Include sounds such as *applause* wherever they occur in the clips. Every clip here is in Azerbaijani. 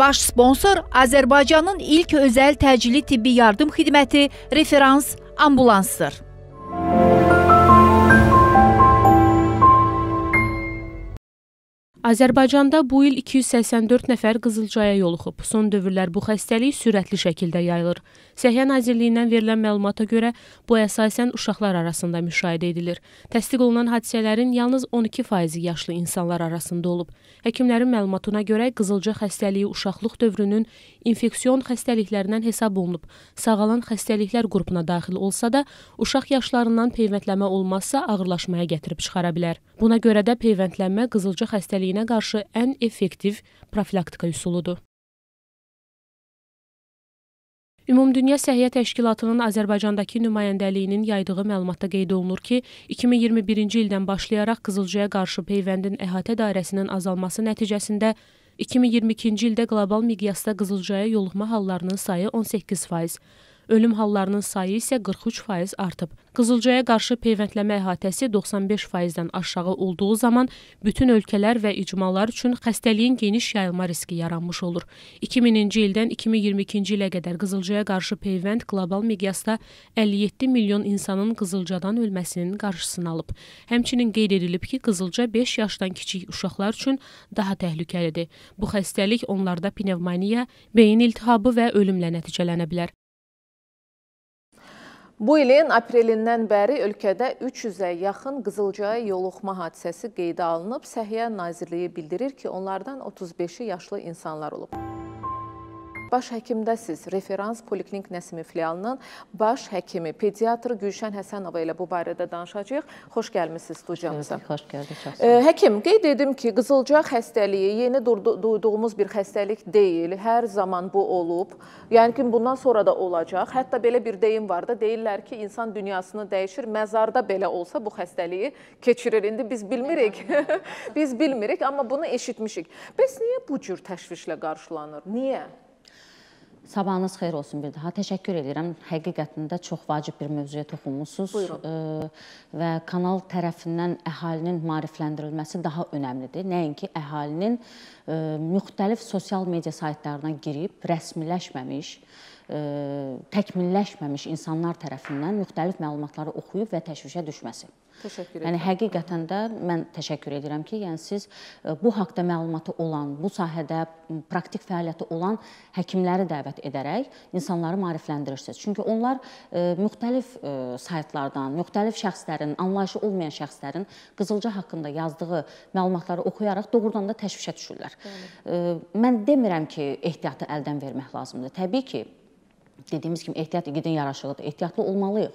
Baş sponsor Azərbaycanın ilk özəl təcili tibbi yardım xidməti referans ambulansdır. Azərbaycanda bu il 284 nəfər qızılcaya yoluxub. Son dövrlər bu xəstəlik sürətli şəkildə yayılır. Səhiyyə Nazirliyindən verilən məlumata görə bu əsasən uşaqlar arasında müşahidə edilir. Təsdiq olunan hadisələrin yalnız 12%-i yaşlı insanlar arasında olub. Həkimlərin məlumatına görə qızılca xəstəliyi uşaqlıq dövrünün infeksion xəstəliklərindən hesab olunub. Sağalan xəstəliklər qrupuna daxil olsa da, uşaq yaşlarından peyvəndlənmə olmazsa ağırlaşmaya gətirib çıxara bilər. Buna görə də peyvəndlənmə qızılca xəstəliyi xəstəliyinə qarşı ən effektiv profilaktika üsuludur. Ümumdünya Səhiyyə Təşkilatının Azərbaycandakı nümayəndəliyinin yaydığı məlumatda qeyd olunur ki, 2021-ci ildən başlayaraq qızılcıya qarşı peyvəndin əhatə dairəsinin azalması nəticəsində 2022-ci ildə qlobal miqyasda qızılcaya yoluxma hallarının sayı 18%, Ölüm hallarının sayı isə 43% artıb. Qızılcaya qarşı peyvəndləmə əhatəsi 95%-dən aşağı olduğu zaman bütün ölkələr və icmalar üçün xəstəliyin geniş yayılma riski yaranmış olur. 2000-ci ildən 2022-ci ilə qədər qızılcaya qarşı peyvənd qlobal miqyasda 57 milyon insanın qızılcadan ölməsinin qarşısını alıb. Həmçinin qeyd edilib ki, qızılca 5 yaşdan kiçik uşaqlar üçün daha təhlükəlidir. Bu xəstəlik onlarda pnevmoniya, beyin iltihabı və ölümlə nəticələnə bilər. Bu ilin aprelindən bəri ölkədə 300-ə yaxın qızılcaya yoluxma hadisəsi qeydə alınıb. Səhiyyə Nazirliyi bildirir ki, onlardan 35-i yaşlı insanlar olub. Baş həkimdəsiz, referans poliklinik Nəsimi filialının baş həkimi, pediatr Gülşən Həsənova ilə bu barədə danışacağıq. Xoş gəlmisiniz studiyamıza. Xoş gəldik. Həkim, qeyd edim ki, qızılcaq xəstəliyi yeni duyduğumuz bir xəstəlik deyil. Hər zaman bu olub. Yəni ki, bundan sonra da olacaq. Hətta belə bir deyim var da, deyirlər ki, insan dünyasını dəyişir. Məzarda belə olsa bu xəstəliyi keçirir. İndi biz bilmirik. *laughs* biz bilmirik, amma bunu eşitmişik. Bəs niyə bu cür təşvişlə qarşılanır? Niyə? Sabahınız xeyir olsun bir daha. Təşəkkür edirəm. Həqiqətən də çox vacib bir mövzuya toxunmusunuz. Buyurun. E, və kanal tərəfindən əhalinin marifləndirilməsi daha önəmlidir. Nəinki əhalinin e, müxtəlif sosial media saytlarına girib rəsmiləşməmiş, E, təkmilləşməmiş insanlar tərəfindən müxtəlif məlumatları oxuyub və təşvişə düşməsi. Təşəkkür yəni, edirəm. Yəni həqiqətən də mən təşəkkür edirəm ki, yəni siz e, bu haqqda məlumatı olan, bu sahədə praktik fəaliyyəti olan həkimləri dəvət edərək insanları maarifləndirirsiniz. Çünki onlar e, müxtəlif saytlardan, müxtəlif şəxslərin, anlayışı olmayan şəxslərin qızılca haqqında yazdığı məlumatları oxuyaraq doğrudan da təşvişə düşürlər. Bəli. Mən demirəm ki, ehtiyatı əldən vermək lazımdır. Təbii ki, dediyimiz kimi ehtiyat igidin yaraşığıdır. Ehtiyatlı olmalıyıq.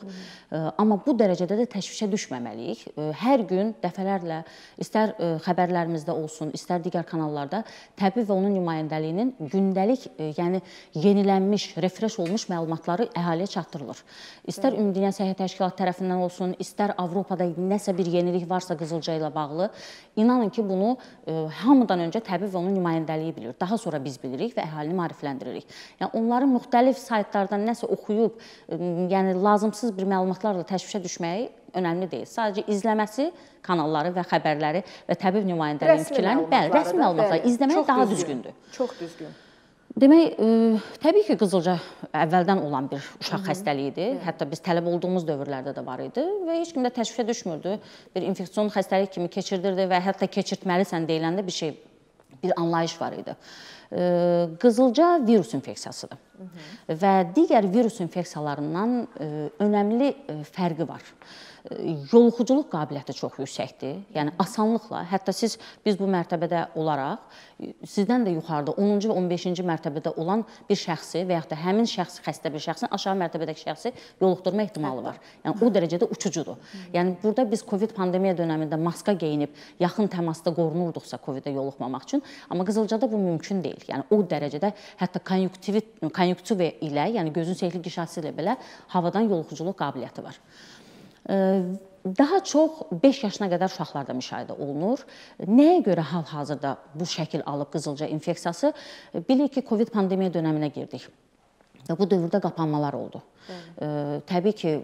Hı -hı. E, amma bu dərəcədə də təşvişə düşməməliyik. E, hər gün dəfələrlə istər e, xəbərlərimizdə olsun, istər digər kanallarda təbii və onun nümayəndəliyinin gündəlik, yəni yenilənmiş, refresh olmuş məlumatları əhaliyə çatdırılır. İstər Hı Ümumdünya Səhiyyə Təşkilatı tərəfindən olsun, istər Avropada nəsə bir yenilik varsa qızılca ilə bağlı, inanın ki, bunu hamıdan öncə təbii və onun nümayəndəliyi bilir. Daha sonra biz bilirik və əhalini maarifləndiririk. Yəni onların müxtəlif saytlar saytlardan nəsə oxuyub, yəni lazımsız bir məlumatlarla təşvişə düşməyi önəmli deyil. Sadəcə izləməsi kanalları və xəbərləri və təbib nümayəndələrinin fikirlərini, bəli, rəsmi məlumatları bəli, izləmək çox daha düzgün, düzgündür. Çox düzgün. Demək, ə, təbii ki, qızılca əvvəldən olan bir uşaq xəstəliyidir. Hətta biz tələb olduğumuz dövrlərdə də var idi və heç kim də təşvişə düşmürdü. Bir infeksion xəstəlik kimi keçirdirdi və hətta keçirtməlisən deyiləndə bir şey, bir anlayış var idi. E, qızılca virus infeksiyasıdır. Və digər virus infeksiyalarından e, önəmli e, fərqi var yoluxuculuq qabiliyyəti çox yüksəkdir. Yəni asanlıqla, hətta siz biz bu mərtəbədə olaraq sizdən də yuxarıda 10-cu və 15-ci mərtəbədə olan bir şəxsi və yaxud da həmin şəxs xəstə bir şəxsin aşağı mərtəbədəki şəxsi yoluxdurma ehtimalı var. Yəni o dərəcədə uçucudur. Yəni burada biz Covid pandemiya dövründə maska geyinib yaxın təmasda qorunurduqsa Covid-ə yoluxmamaq üçün, amma qızılcada bu mümkün deyil. Yəni o dərəcədə hətta konjunktivit konjunktiv ilə, yəni gözün sehirli qişası ilə belə havadan yoluxuculuq qabiliyyəti var daha çox 5 yaşına qədər uşaqlarda müşahidə olunur. Nəyə görə hal-hazırda bu şəkil alıb qızılca infeksiyası? Bilirik ki, Covid pandemiya dövrünə girdik. Bu dövrdə qapanmalar oldu. Hı. Təbii ki,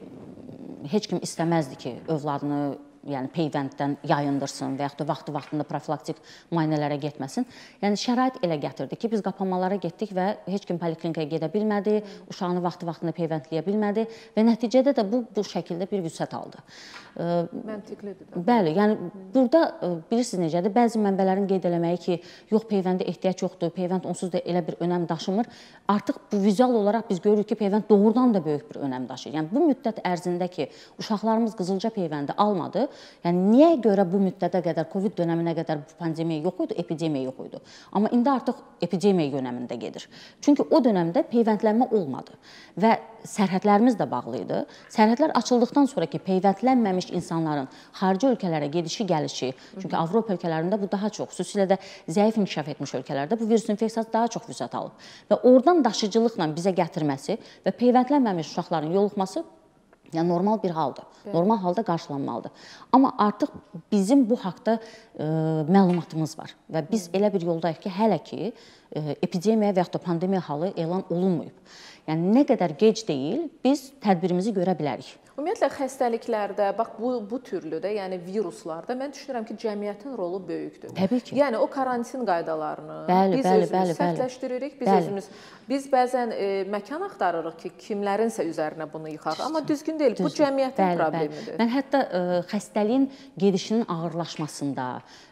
heç kim istəməzdi ki, övladını yəni peyvənddən yayındırsın və yaxud da vaxtı-vaxtında profilaktik müayinələrə getməsin. Yəni şərait elə gətirdi ki, biz qapanmalara getdik və heç kim poliklinikaya gedə bilmədi, uşağını vaxtı-vaxtında peyvəndləyə bilmədi və nəticədə də bu bu şəkildə bir vüsət aldı. Məntiqlidir. Də. Bəli, yəni burada bilirsiniz necədir? Bəzi mənbələrin qeyd eləməyi ki, yox peyvəndə ehtiyac yoxdur, peyvənd onsuz da elə bir önəm daşımır. Artıq bu vizual olaraq biz görürük ki, peyvənd doğrudan da böyük bir önəm daşıyır. Yəni bu müddət ərzində ki, uşaqlarımız qızılca peyvəndi almadı, Yəni niyə görə bu müddətə qədər Covid dövrünə qədər bu pandemiya yox idi, epidemiya yox idi. Amma indi artıq epidemiya yönəmində gedir. Çünki o dövrdə peyvəndlənmə olmadı və sərhədlərimiz də bağlı idi. Sərhədlər açıldıqdan sonraki peyvəndlənməmiş insanların xarici ölkələrə gedişi, gəlişi, çünki Avropa ölkələrində bu daha çox, xüsusilə də zəif inkişaf etmiş ölkələrdə bu virus infeksiyası daha çox vüsət alıb və oradan daşıcılıqla bizə gətirməsi və peyvəndlənməmiş uşaqların yoluxması Yəni normal bir haldır. Bəli. Normal halda qarşılanmalıdır. Amma artıq bizim bu haqqda e, məlumatımız var və biz Hı. elə bir yoldayıq ki, hələ ki e, epidemiya və ya da pandemiya halı elan olunmayıb. Yəni nə qədər gec deyil, biz tədbirimizi görə bilərik. Ümumiyyətlə xəstəliklərdə, bax bu bu türlü də, yəni viruslarda mən düşünürəm ki, cəmiyyətin rolu böyükdür. Təbii ki. Yəni o karantin qaydalarını bəli, biz bəli, özümüz bəli, sərtləşdiririk, biz bəli. özümüz biz bəzən e, məkan axtarırıq ki, kimlərinsə üzərinə bunu yıxaq, amma düzgün deyil. Düzgün. Bu cəmiyyətin bəli, problemidir. Bəli. Mən hətta e, xəstəliyin gedişinin ağırlaşmasında,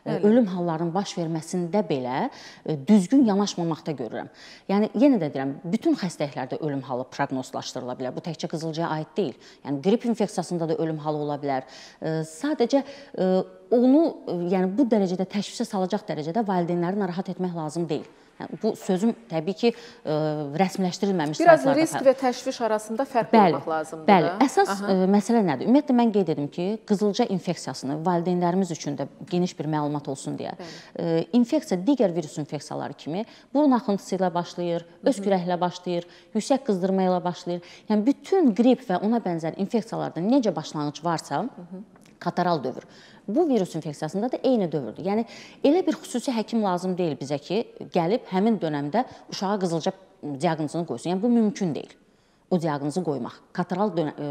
Yəni ölüm hallarının baş verməsində belə e, düzgün yanaşmamaqda görürəm. Yəni yenə də deyirəm, bütün xəstəliklərdə ölüm halı proqnozlaşdırıla bilər. Bu təkcə qızılcıya aid deyil. Yəni qrip infeksiyasında da ölüm halı ola bilər. E, sadəcə e, onu yəni bu dərəcədə təşvişə salacaq dərəcədə valideynləri narahat etmək lazım deyil. Hə, bu sözüm təbii ki, ə, e, rəsmiləşdirilməmiş Biraz saatlarda. Biraz risk və təşviş arasında fərq bəli, qoymaq lazımdır. Bəli, da? əsas Aha. Ə, e, məsələ nədir? Ümumiyyətlə mən qeyd edim ki, qızılca infeksiyasını valideynlərimiz üçün də geniş bir məlumat olsun deyə. Ə, e, infeksiya digər virus infeksiyaları kimi burun axıntısı ilə başlayır, öz kürəklə başlayır, yüksək qızdırma ilə başlayır. Yəni bütün qrip və ona bənzər infeksiyalarda necə başlanğıc varsa, Hı -hı kataral dövr. Bu virus infeksiyasında da eyni dövrdür. Yəni elə bir xüsusi həkim lazım deyil bizə ki, gəlib həmin dövrdə uşağa qızılca diaqnozunu qoysun. Yəni bu mümkün deyil o diaqnozu qoymaq. Kataral dönə e,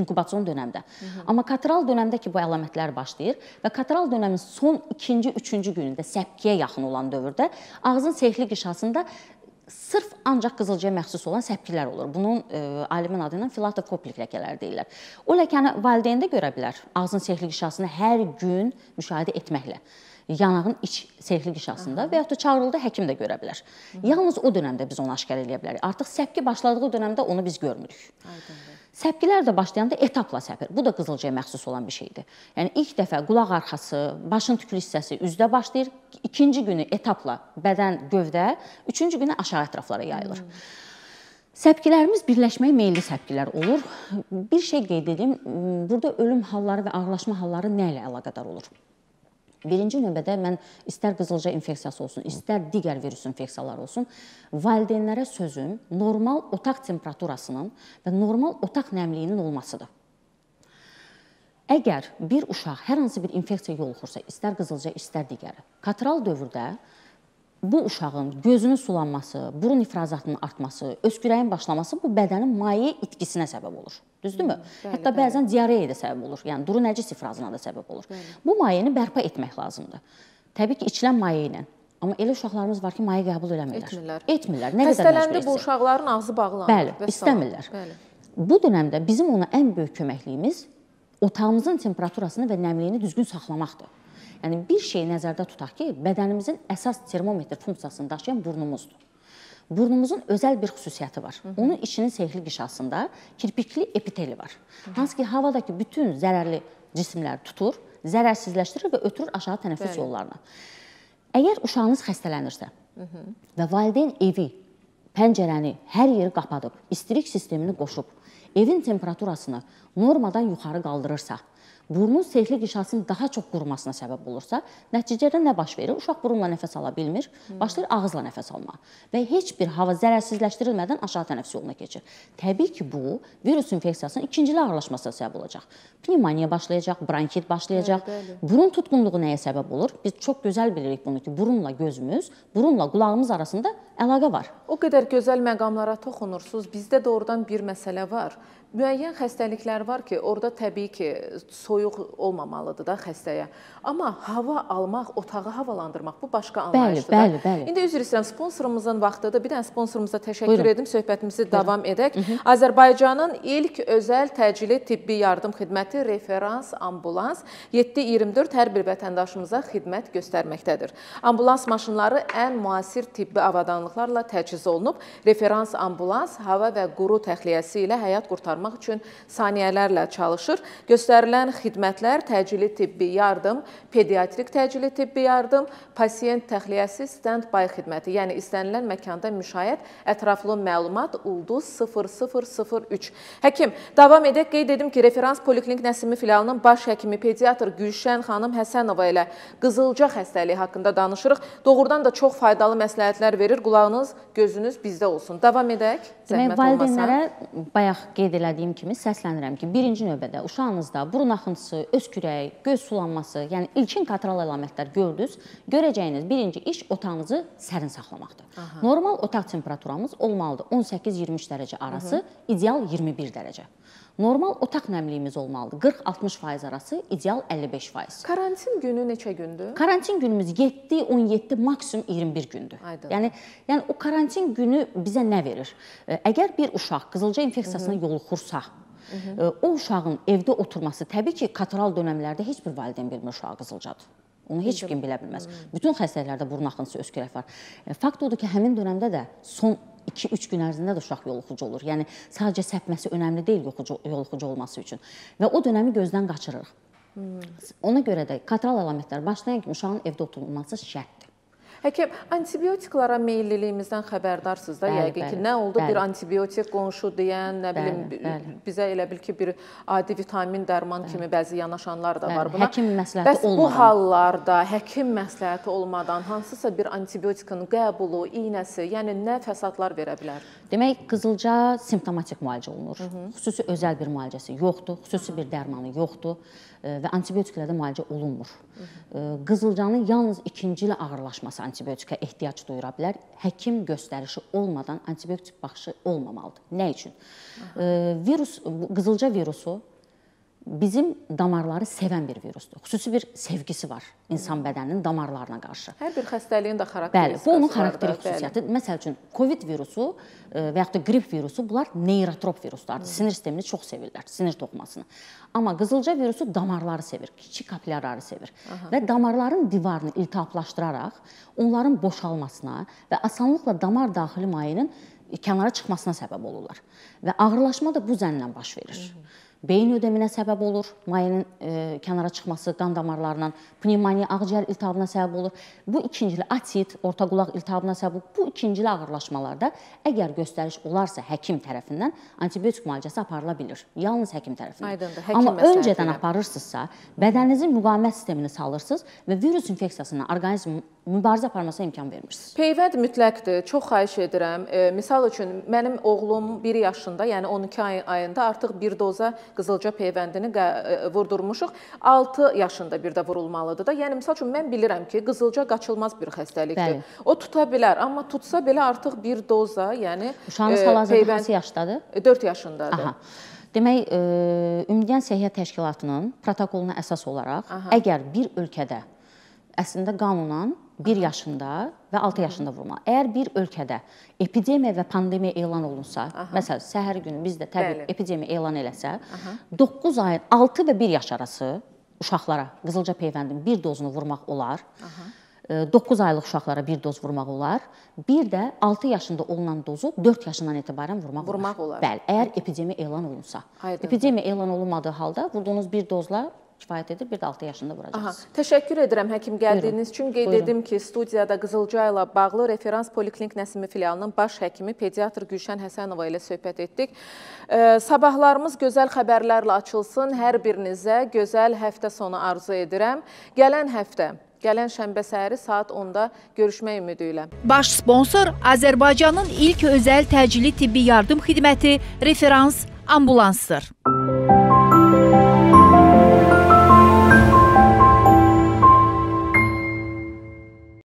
inkubasyon dönəmdə. Hı -hı. Amma kataral dönəmdə ki bu əlamətlər başlayır və kataral dönəmin son 2-ci, 3-cü günündə səpkiyə yaxın olan dövrdə ağzın sehli qişasında sırf ancaq qızılcıya məxsus olan səpkilər olur. Bunun e, alimin adı ilə filatokoplik ləkələr deyirlər. O ləkəni valideyn də görə bilər. Ağzın sehrli qişasını hər gün müşahidə etməklə yanağın iç seyfli qişasında və yaxud da çağırıldı həkim də görə bilər. Hı -hı. Yalnız o dönəmdə biz onu aşkar edə bilərik. Artıq səpki başladığı dönəmdə onu biz görmürük. Aydındır. Səpkilər də başlayanda etapla səpir. Bu da qızılcaya məxsus olan bir şeydir. Yəni ilk dəfə qulaq arxası, başın tüklü hissəsi üzdə başlayır. İkinci günü etapla bədən gövdə, üçüncü günü aşağı ətraflara yayılır. Hmm. Səpkilərimiz birləşməyə meylli səpkilər olur. Bir şey qeyd edim, burada ölüm halları və ağırlaşma halları nə ilə əlaqədar olur? Birinci növbədə mən istər qızılca infeksiyası olsun, istər digər virus infeksiyaları olsun, valideynlərə sözüm normal otaq temperaturasının və normal otaq nəmliyinin olmasıdır. Əgər bir uşaq hər hansı bir infeksiyaya yoluxursa, istər qızılca, istər digəri, katral dövrdə bu uşağın gözünün sulanması, burun ifrazatının artması, öskürəyin başlaması bu bədənin maye itkisinə səbəb olur. Düzdürmü? Bəli, Hətta bəli. bəzən diareyaya da səbəb olur. Yəni duru nəcis ifrazına da səbəb olur. Bəli. Bu mayeni bərpa etmək lazımdır. Təbii ki, içilən maye ilə. Amma elə uşaqlarımız var ki, maye qəbul eləmirlər. Etmirlər. Etmirlər. Nə qədər məcbur bu uşaqların ağzı bağlanır. Bəli, və istəmirlər. Bəli. Bu dönəmdə bizim ona ən böyük köməkliyimiz otağımızın temperaturasını və nəmliyini düzgün saxlamaqdır. Yəni bir şey nəzərdə tutaq ki, bədənimizin əsas termometr funksiyasını daşıyan burnumuzdur. Burnumuzun özəl bir xüsusiyyəti var. Hı -hı. Onun içinin sehirli qişasında kirpikli epiteli var. Hı -hı. Hansı ki, havadakı bütün zərərli cisimləri tutur, zərərsizləşdirir və ötürür aşağı tənəffüs Bəli. yollarına. Əgər uşağınız xəstələnirsə Hı -hı. və valideyn evi, pəncərəni, hər yeri qapadıb, istirik sistemini qoşub, evin temperaturasını normadan yuxarı qaldırırsa, Hı burun sehli qişasının daha çox qurumasına səbəb olursa, nəticədə nə baş verir? Uşaq burunla nəfəs ala bilmir, başlayır ağızla nəfəs almağa və heç bir hava zərərsizləşdirilmədən aşağı tənəffüs yoluna keçir. Təbii ki, bu virus infeksiyasının ikincili ağırlaşmasına səbəb olacaq. Pnevmoniya başlayacaq, bronkit başlayacaq. Bəli, bəli. Burun tutqunluğu nəyə səbəb olur? Biz çox gözəl bilirik bunu ki, burunla gözümüz, burunla qulağımız arasında əlaqə var. O qədər gözəl məqamlara toxunursunuz. Bizdə də oradan bir məsələ var. Müəyyən xəstəliklər var ki, orada təbii ki, soyuq olmamalıdır da xəstəyə. Amma hava almaq, otağı havalandırmaq bu başqa anlayışdır. Bəli, bəli, bəli. İndi üzr istəyirəm, sponsorumuzun vaxtıdır. Bir dənə sponsorumuza təşəkkür Buyurun. edim, söhbətimizi Buyurun. davam edək. Hı -hı. Azərbaycanın ilk özəl təcili tibbi yardım xidməti referans ambulans 7/24 hər bir vətəndaşımıza xidmət göstərməkdədir. Ambulans maşınları ən müasir tibbi avadanlıqlarla təchiz olunub. Referans ambulans hava və quru təxliyəsi ilə həyat qurtarır qurtarmaq üçün saniyələrlə çalışır. Göstərilən xidmətlər təcili tibbi yardım, pediatrik təcili tibbi yardım, pasiyent təxliyəsi stand-by xidməti, yəni istənilən məkanda müşayiət, ətraflı məlumat ulduz 0003. Həkim, davam edək. Qeyd edim ki, referans poliklinik Nəsimi filialının baş həkimi pediatr Gülşən xanım Həsənova ilə qızılca xəstəliyi haqqında danışırıq. Doğrudan da çox faydalı məsləhətlər verir. Qulağınız, gözünüz bizdə olsun. Davam edək. Demək, valideynlərə bayaq qeyd elədim elədiyim kimi səslənirəm ki, birinci növbədə uşağınızda burun axıntısı, öskürək, göz sulanması, yəni ilkin katral əlamətlər gördünüz, görəcəyiniz birinci iş otağınızı sərin saxlamaqdır. Aha. Normal otaq temperaturamız olmalıdır 18-23 dərəcə arası, Aha. ideal 21 dərəcə. Normal otaq nəmliyimiz olmalıdır. 40-60% arası, ideal 55%. Karantin günü neçə gündür? Karantin günümüz 7, 17, maksimum 21 gündür. Aydın. Yəni yəni o karantin günü bizə nə verir? Əgər bir uşaq qızılca infeksiyasına Hı -hı. yoluxur otursa, Hı e, -hı. o uşağın evdə oturması, təbii ki, katoral dönəmlərdə heç bir valideyn bilmir uşağı qızılcadır. Onu heç kim bilə bilməz. Hı hmm. Bütün xəstələrdə burun axıntısı öskürək var. E, fakt odur ki, həmin dönəmdə də son 2-3 gün ərzində də uşaq yoluxucu olur. Yəni sadəcə səpməsi önəmli deyil yoluxucu, yoluxucu olması üçün. Və o dönəmi gözdən qaçırırıq. Hmm. Ona görə də katoral əlamətlər başlayan kimi uşağın evdə oturulması şərtdir. Həkim, antibiotiklara meylliliyimizdən xəbərdarsınız da, bəli, yəqin bəli, ki, nə oldu? Bəli. Bir antibiotik qonşu deyən, nə bilim, bəli, bəli. bizə elə bil ki, bir adi vitamin dərman bəli. kimi bəzi yanaşanlar da bəli, var buna. Həkim məsləhəti Bəs olmadan. Bəs bu hallarda həkim məsləhəti olmadan hansısa bir antibiotikin qəbulu, iynəsi, yəni nə fəsadlar verə bilər? Demək, qızılca simptomatik müalicə olunur. Hı -hı. Xüsusi özəl bir müalicəsi yoxdur, xüsusi Hı -hı. bir dərmanı yoxdur e, və antibiotiklərdə müalicə olunmur. Hı -hı. E, qızılcanın yalnız ikinci ilə ağırlaşması antibiotikə ehtiyac duyura bilər. Həkim göstərişi olmadan antibiotik baxışı olmamalıdır. Nə üçün? Aha. Virus qızılca virusu bizim damarları sevən bir virusdur. Xüsusi bir sevgisi var insan bədəninin damarlarına qarşı. Hər bir xəstəliyin də xarakteristikası var. Bəli, bu onun xarakterik xüsusiyyətidir. Məsəl üçün COVID virusu e, və yaxud da qrip virusu bunlar neyrotrop viruslardır. Hı. Sinir sistemini çox sevirlər, sinir toxumasını. Amma qızılca virusu damarları sevir, kiçik kapillarları sevir Aha. və damarların divarını iltihaplaşdıraraq onların boşalmasına və asanlıqla damar daxili mayenin e, kənara çıxmasına səbəb olurlar. Və ağırlaşma da bu zənnlə baş verir. Hı -hı beyin ödeminə səbəb olur, mayenin e, kənara çıxması qan damarlarından, pnevmoniya, ağciyər iltihabına səbəb olur. Bu ikincili atit, orta qulaq iltihabına səbəb olur. Bu ikincili ağırlaşmalarda əgər göstəriş olarsa həkim tərəfindən antibiotik müalicəsi aparıla bilir. Yalnız həkim tərəfindən. Aydındır, həkim Amma öncədən aparırsınızsa, bədəninizin müqavimət sistemini salırsınız və virus infeksiyasına orqanizm mübarizə aparmasına imkan vermirsiniz. Peyvənd mütləqdir. Çox xahiş edirəm. E, misal üçün mənim oğlum 1 yaşında, yəni 12 ay ayında artıq bir doza qızılca peyvəndini e, vurdurmuşuq. 6 yaşında bir də vurulmalıdır da. Yəni məsəl üçün mən bilirəm ki, qızılca qaçılmaz bir xəstəlikdir. Bəli. O tuta bilər, amma tutsa belə artıq bir doza, yəni Uşağınız e, hal-hazırda peyvənd... hansı yaşdadır? 4 e, yaşındadır. Aha. Demək, e, Ümumiyyə Səhiyyə Təşkilatının protokoluna əsas olaraq, Aha. əgər bir ölkədə əslində qanunan 1 yaşında və 6 yaşında vurma. Əgər bir ölkədə epidemiya və pandemiya elan olunsa, Aha. məsələn, səhər günü bizdə təbii Bəli. epidemiya elan eləsə, Aha. 9 ayın 6 və 1 yaş arası uşaqlara qızılca peyvəndin bir dozunu vurmaq olar. Aha. 9 aylıq uşaqlara bir doz vurmaq olar. Bir də 6 yaşında olunan dozu 4 yaşından etibarən vurmaq, vurmaq olar. olar. Bəli, əgər epidemiya elan olunsa. Aydın. Epidemiya elan olunmadığı halda vurduğunuz bir dozla kifayət edir, bir də 6 yaşında vuracaqsınız. Aha, təşəkkür edirəm həkim gəldiyiniz Buyurun. üçün. Qeyd Buyurun. edim ki, studiyada Qızılca ilə bağlı referans poliklinik Nəsimi filialının baş həkimi pediatr Gülşən Həsənova ilə söhbət etdik. E, sabahlarımız gözəl xəbərlərlə açılsın. Hər birinizə gözəl həftə sonu arzu edirəm. Gələn həftə Gələn şənbə səhəri saat 10-da görüşmək ümidi ilə. Baş sponsor Azərbaycanın ilk özəl təcili tibbi yardım xidməti referans ambulansdır. Müzik